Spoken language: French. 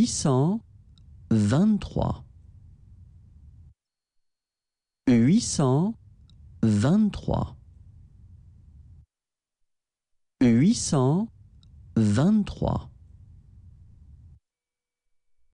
huit cent vingt-trois, huit cent vingt-trois, huit cent vingt-trois.